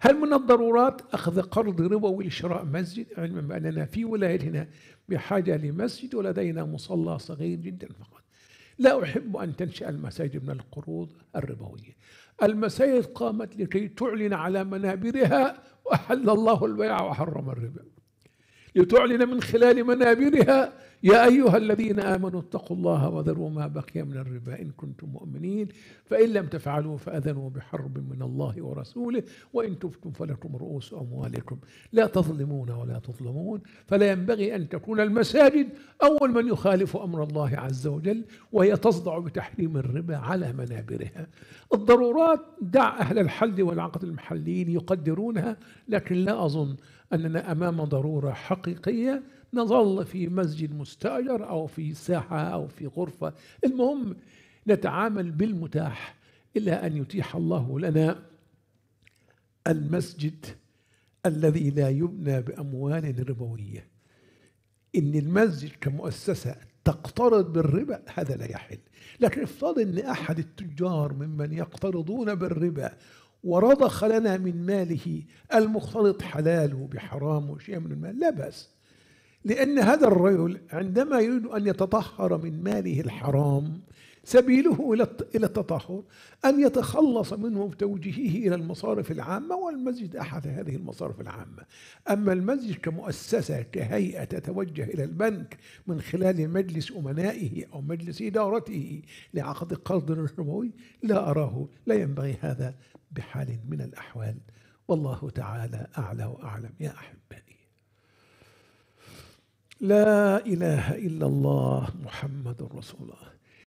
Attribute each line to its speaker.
Speaker 1: هل من الضرورات أخذ قرض ربوي لشراء مسجد علما بأننا في ولاية هنا بحاجة لمسجد ولدينا مصلى صغير جدا فقط لا أحب أن تنشأ المساجد من القروض الربوية المساجد قامت لكي تعلن على منابرها وأحل الله البيع وحرم الربا لتعلن من خلال منابرها يا أيها الذين آمنوا اتقوا الله وذروا ما بقي من الربا إن كنتم مؤمنين فإن لم تفعلوا فأذنوا بحرب من الله ورسوله وإن تبتم فلكم رؤوس أموالكم لا تظلمون ولا تظلمون فلا ينبغي أن تكون المساجد أول من يخالف أمر الله عز وجل وهي تصدع بتحريم الربا على منابرها الضرورات دع أهل الحل والعقد المحليين يقدرونها لكن لا أظن أننا أمام ضرورة حق حقيقية نظل في مسجد مستأجر أو في ساحة أو في غرفة المهم نتعامل بالمتاح إلى أن يتيح الله لنا المسجد الذي لا يبنى بأموال ربوية إن المسجد كمؤسسة تقترض بالربا هذا لا يحل لكن افترض أن أحد التجار ممن يقترضون بالربا ورضخ لنا من ماله المختلط حلال بحرامه وشيء من المال لا بأس لأن هذا الرجل عندما يريد أن يتطهر من ماله الحرام سبيله إلى إلى التطهر أن يتخلص منه بتوجيهه إلى المصارف العامة والمسجد أحد هذه المصارف العامة أما المسجد كمؤسسة كهيئة تتوجه إلى البنك من خلال مجلس أمنائه أو مجلس إدارته لعقد قرض ربوي لا أراه لا ينبغي هذا بحال من الأحوال والله تعالى أعلى وأعلم يا أحبائي لا إله إلا الله محمد رسول الله